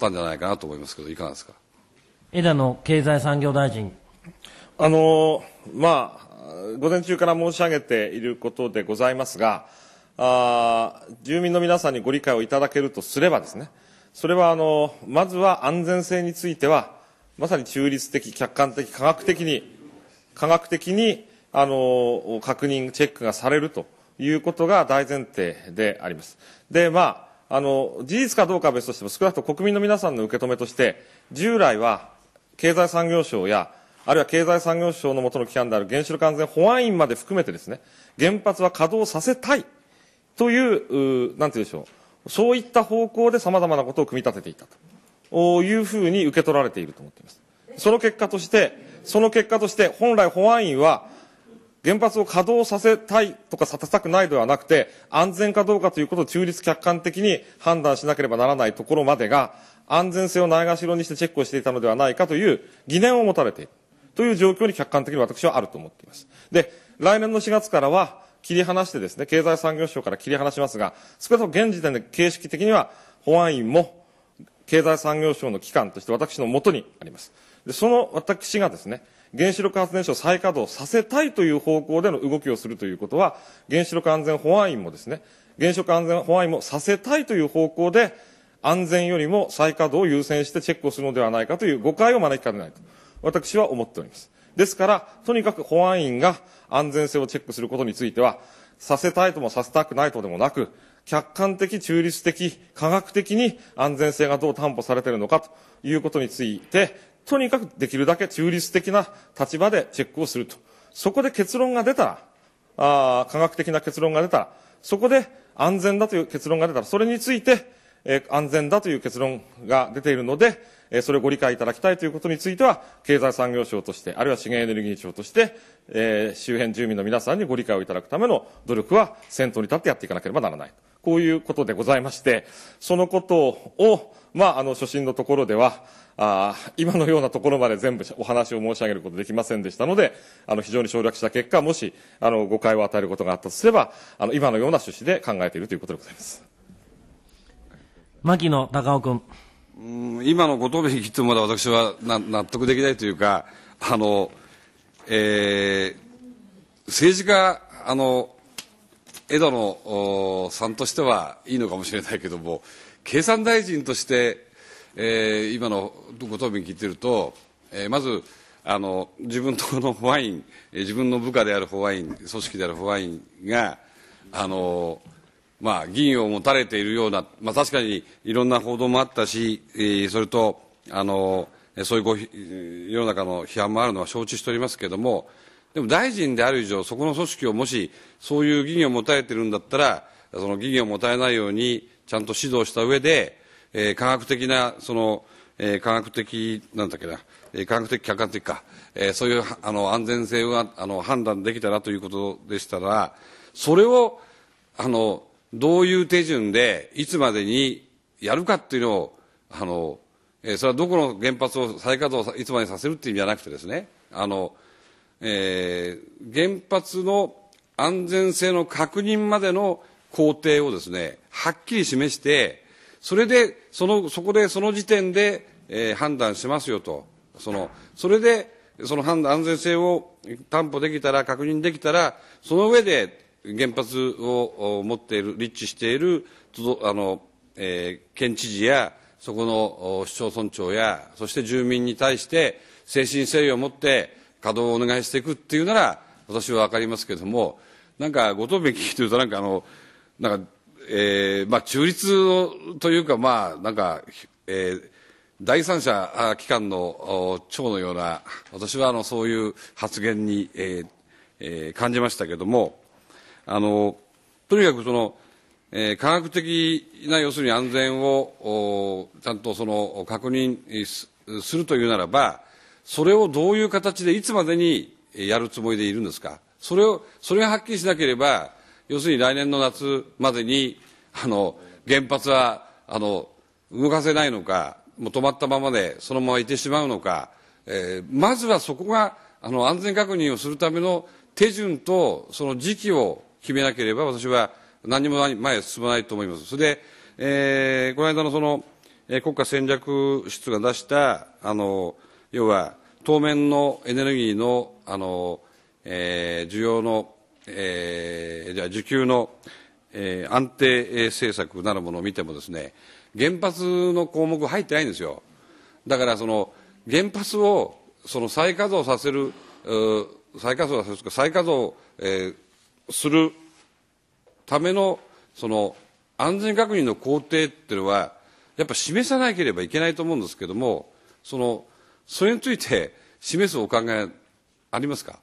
ったんじゃないかなと思いますけど、いかがですか。枝野経済産業大臣。あの、まあ、午前中から申し上げていることでございますが、あ住民の皆さんにご理解をいただけるとすればですね、それはあの、まずは安全性については、まさに中立的、客観的、科学的に、科学的に、あの、確認、チェックがされるということが大前提であります。で、まあ、あの、事実かどうかは別としても、少なくとも国民の皆さんの受け止めとして、従来は経済産業省や、あるいは経済産業省の下の機関である原子力安全保安院まで含めてですね、原発は稼働させたいという、うなんていうでしょう、そういった方向で様々なことを組み立てていたというふうに受け取られていると思っています。その結果として、その結果として、本来保安院は、原発を稼働させたいとかさせたくないではなくて、安全かどうかということを中立客観的に判断しなければならないところまでが、安全性をないがしろにしてチェックをしていたのではないかという疑念を持たれている。という状況に客観的に私はあると思っています。で、来年の4月からは、切り離してですね、経済産業省から切り離しますが、少なくとも現時点で形式的には、保安員も経済産業省の機関として私のもとにあります。で、その私がですね、原子力発電所を再稼働させたいという方向での動きをするということは、原子力安全保安院もですね、原子力安全保安院もさせたいという方向で、安全よりも再稼働を優先してチェックをするのではないかという誤解を招きかねないと、私は思っております。ですから、とにかく保安員が安全性をチェックすることについては、させたいともさせたくないとでもなく、客観的、中立的、科学的に安全性がどう担保されているのかということについて、とにかくできるだけ中立的な立場でチェックをすると。そこで結論が出たら、あ科学的な結論が出たら、そこで安全だという結論が出たら、それについて、え安全だという結論が出ているので、えそれをご理解いただきたいということについては、経済産業省として、あるいは資源エネルギー庁として、え周辺住民の皆さんにご理解をいただくための努力は先頭に立ってやっていかなければならない。こういうことでございまして、そのことを、まあ、あの、初心のところでは、あ今のようなところまで全部お話を申し上げることできませんでしたので、あの、非常に省略した結果、もし、あの、誤解を与えることがあったとすれば、あの、今のような趣旨で考えているということでございます。牧野隆夫君。うん今のご答弁についてまだ私は納得できないというか、あの、えー、政治家、あの、枝野さんとしてはいいのかもしれないけども、経産大臣として、えー、今のご答弁聞いてると、えー、まずあの自分とこの保安員、自分の部下である保安員、組織である保安員が、あのまあ、議員を持たれているような、まあ、確かにいろんな報道もあったし、えー、それとあのそういうご世の中の批判もあるのは承知しておりますけれども、でも大臣である以上、そこの組織をもし、そういう疑義を持たれてるんだったら、その疑義を持たれないように、ちゃんと指導した上で、えー、科学的な、その、えー、科学的、なんだっけな、えー、科学的、客観的か、えー、そういうあの安全性があの判断できたらということでしたら、それを、あの、どういう手順で、いつまでにやるかっていうのを、あの、えー、それはどこの原発を再稼働いつまでにさせるっていう意味じゃなくてですね、あの、えー、原発の安全性の確認までの工程をですね、はっきり示して、それで、その、そこで、その時点で、えー、判断しますよと。その、それで、その判断、安全性を担保できたら、確認できたら、その上で原発を持っている、立地している、あの、えー、県知事や、そこの市町村長や、そして住民に対して、誠心誠意を持って、稼働をお願いしていくっていうなら、私は分かりますけれども、なんかご答弁聞いてると、なんかあの、なんか、えーまあ、中立をというか、まあ、なんか、えー、第三者機関の長のような、私はあのそういう発言に、えーえー、感じましたけれども、あのとにかくその、えー、科学的な要するに安全をちゃんとその確認するというならば、それをどういう形でいつまでにやるつもりでいるんですかそれを、それがはっきりしなければ、要するに来年の夏までに、あの、原発は、あの、動かせないのか、もう止まったままでそのままいてしまうのか、えー、まずはそこが、あの、安全確認をするための手順と、その時期を決めなければ、私は何も前へ進まないと思います。それで、えー、この間のその、え国家戦略室が出した、あの、要は、当面のエネルギーのあの、えー、需要の、えー、じゃ需給の、えー、安定政策なるものを見てもですね原発の項目入ってないんですよだからその原発をその再稼働させる再稼働させる再稼働、えー、するためのその安全確認の工程っていうのはやっぱ示さなければいけないと思うんですけどもそのそれについて示すお考えありますか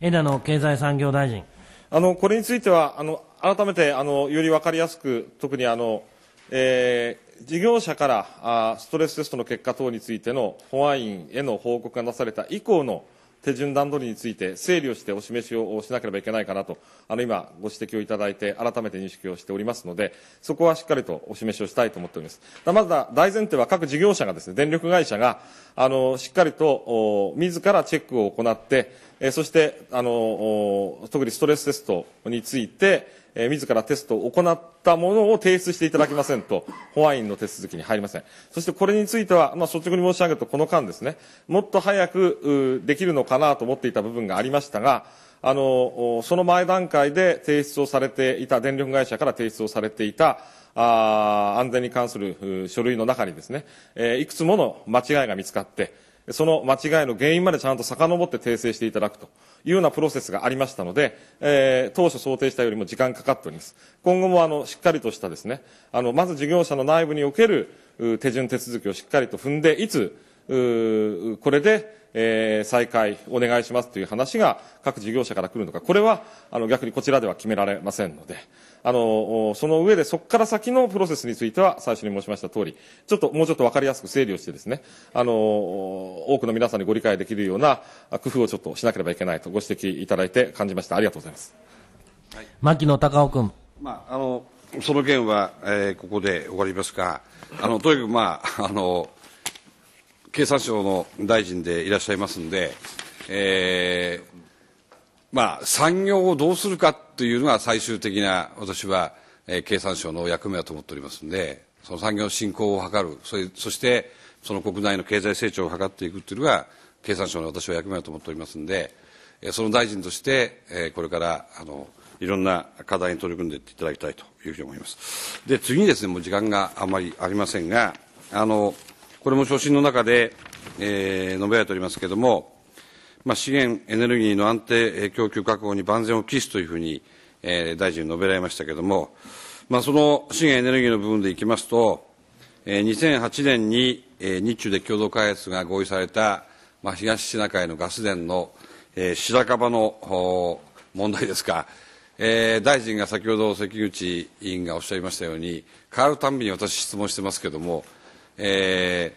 枝野経済産業大臣。あの、これについては、あの、改めて、あの、より分かりやすく、特にあの、えー、事業者からあストレステストの結果等についての保安員への報告がなされた以降の手順段取りについて整理をしてお示しをしなければいけないかなと、あの今、ご指摘をいただいて、改めて認識をしておりますので、そこはしっかりとお示しをしたいと思っております。だまず大前提は各事業者がですね、電力会社が、あの、しっかりと、自らチェックを行って、そして、あの、特にストレステストについて、えー、自らテストを行ったものを提出していただきませんと、保安員の手続きに入りません。そしてこれについては、まあ、率直に申し上げると、この間ですね、もっと早くできるのかなと思っていた部分がありましたが、あの、その前段階で提出をされていた、電力会社から提出をされていた、あ安全に関する書類の中にですね、えー、いくつもの間違いが見つかって、その間違いの原因までちゃんと遡って訂正していただくというようなプロセスがありましたので、えー、当初想定したよりも時間かかっております。今後もあの、しっかりとしたですね、あの、まず事業者の内部における手順手続きをしっかりと踏んで、いつ、これで、えー、再開お願いしますという話が各事業者から来るのか、これはあの逆にこちらでは決められませんので、あのその上でそこから先のプロセスについては最初に申しました通り、ちょっともうちょっと分かりやすく整理をしてですね、あの多くの皆さんにご理解できるような工夫をちょっとしなければいけないとご指摘いただいて感じました。ありがとうございます。はい、牧野孝夫君。まああのその件は、えー、ここで終わりますが、あのとにかくまああの。経産省の大臣でいらっしゃいますので、えー、まあ、産業をどうするかというのが最終的な私は、えー、経産省の役目だと思っておりますので、その産業振興を図る、それそしてその国内の経済成長を図っていくというのが、経産省の私は役目だと思っておりますので、その大臣として、えー、これからあのいろんな課題に取り組んでいっていただきたいというふうに思います。で、次にですね、もう時間があまりありませんが、あの、これも所信の中で、えー、述べられておりますけれども、まあ、資源、エネルギーの安定供給確保に万全を期すというふうに、えー、大臣述べられましたけれども、まあ、その資源、エネルギーの部分でいきますと、えー、2008年に、えー、日中で共同開発が合意された、まあ、東シナ海のガス田の、えー、白樺の問題ですか、えー、大臣が先ほど関口委員がおっしゃいましたように、変わるたんびに私、質問してますけれども、え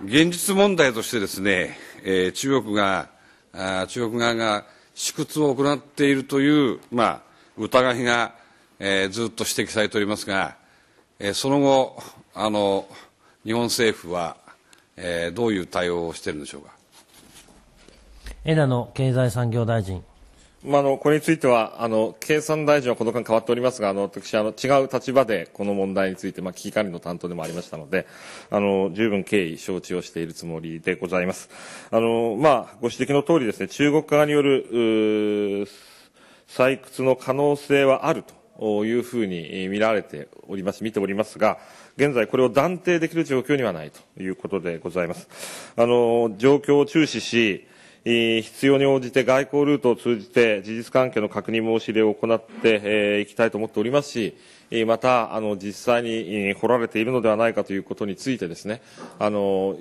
ー、現実問題としてですね、えー、中国があ、中国側が私屈を行っているという、まあ、疑いが、えー、ずっと指摘されておりますが、えー、その後、あの、日本政府は、えー、どういう対応をしているんでしょうか。枝野経済産業大臣。まあ、あのこれについてはあの経産大臣はこの間変わっておりますがあの私あの違う立場でこの問題について、まあ、危機管理の担当でもありましたのであの十分敬意、承知をしているつもりでございますあの、まあ、ご指摘の通りですね中国側による採掘の可能性はあるというふうに見られております見ておりますが現在これを断定できる状況にはないということでございますあの状況を注視しえ必要に応じて外交ルートを通じて事実関係の確認申し入れを行ってえいきたいと思っておりますし、また、あの、実際に掘られているのではないかということについてですね、あの、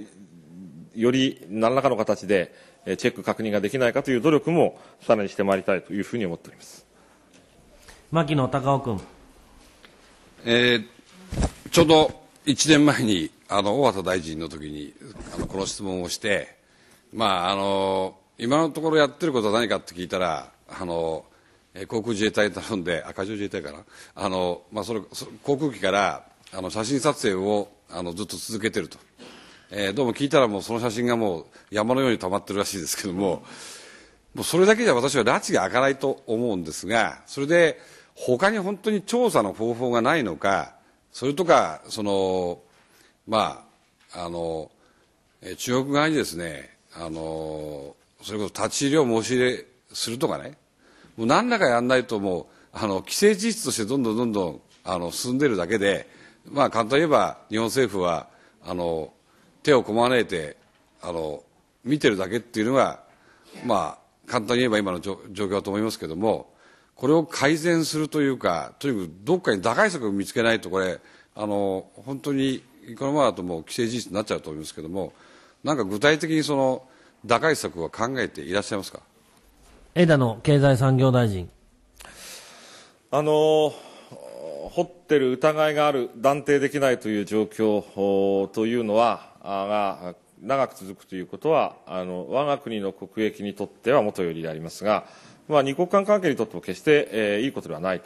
より何らかの形でチェック確認ができないかという努力もさらにしてまいりたいというふうに思っております。牧野隆夫君。えー、ちょうど1年前に、あの、大畑大臣の時に、あの、この質問をして、まああの今のところやってることは何かって聞いたらあの航空自衛隊に頼んで海上自衛隊かなあの、まあ、それ航空機からあの写真撮影をあのずっと続けてると、えー、どうも聞いたらもうその写真がもう山のように溜まってるらしいですけどももうそれだけじゃ私は拉致が開かないと思うんですがそれで他に本当に調査の方法がないのかそれとかそのまああの中国側にですねあのそれこそ立ち入りを申し入れするとかねもう何らかやらないともうあの既成事実としてどんどんどんどんあの進んでるだけで、まあ、簡単に言えば日本政府はあの手をこまねいてあの見てるだけっていうのが、まあ、簡単に言えば今の状況だと思いますけどもこれを改善するというかとにかくどっかに打開策を見つけないとこれあの本当にこのままだともう既成事実になっちゃうと思いますけどもなんか具体的にその打開策は考えていらっしゃいますか枝野経済産業大臣。あの掘ってる疑いがある、断定できないという状況というのは、が長く続くということは、あの我が国の国益にとってはもとよりでありますが、まあ、二国間関係にとっても決して、えー、いいことではない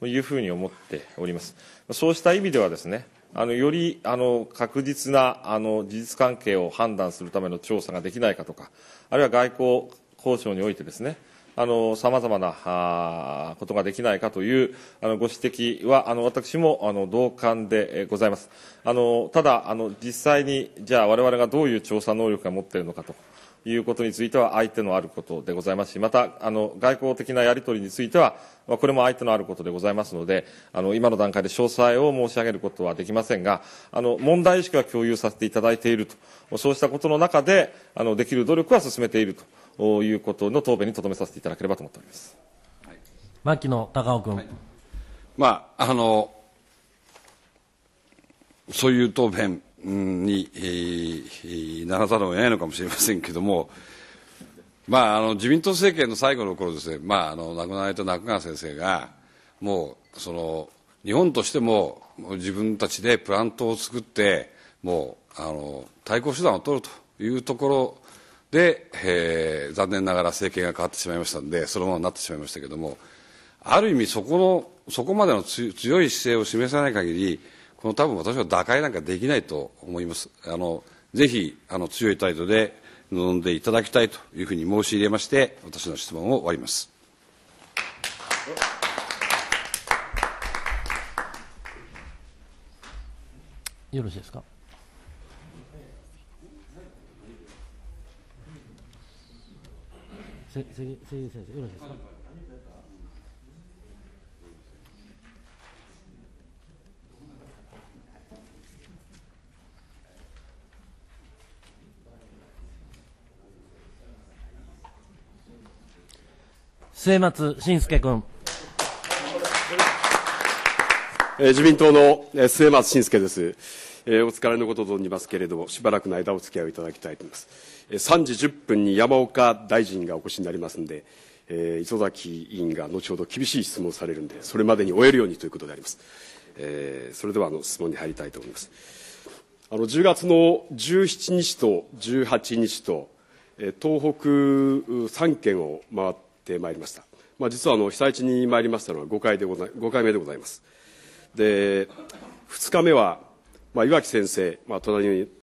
というふうに思っております。そうした意味ではですね、あのよりあの確実なあの事実関係を判断するための調査ができないかとか、あるいは外交交渉においてですね、あの、ざまなことができないかという、あの、ご指摘は、あの、私も、あの、同感でございます。あの、ただ、あの、実際に、じゃあ、我々がどういう調査能力を持っているのかということについては相手のあることでございますし、また、あの、外交的なやり取りについては、まあ、これも相手のあることでございますので、あの、今の段階で詳細を申し上げることはできませんが、あの、問題意識は共有させていただいていると、そうしたことの中で、あの、できる努力は進めているということの答弁にとどめさせていただければと思っております。牧野隆夫君、はい。まあ、あの、そういう答弁、にならざるを得ないのかもしれませんけども、まあ、あの自民党政権の最後の頃ですね、まあ、あの亡くなられた中川先生が、もうその日本としても自分たちでプラントを作って、もうあの対抗手段を取るというところで、えー、残念ながら政権が変わってしまいましたんで、そのままになってしまいましたけども、ある意味そこの、そこまでの強い姿勢を示さない限り、この多分私は打開なんかできないと思います。あのぜひあの強い態度で臨んでいただきたいというふうに申し入れまして、私の質問を終わります。よろしいですか。せ、せ、せ、先生、よろしいですか。末松信介君。えー、自民党の、えー、末松信介です。えー、お疲れのこと存じますけれども、しばらくの間お付き合いをいただきたいと思います。えー、3時10分に山岡大臣がお越しになりますので、えー、磯崎委員が後ほど厳しい質問をされるんで、それまでに終えるようにということであります。えー、それではあの質問に入りたいと思います。あの10月の17日と18日と、えー、東北3県を回ってってまいりました、まあ、実はあの被災地に参りましたのは5回でござ5回目でございますで2日目は、まあ、岩城先生、まあ、隣に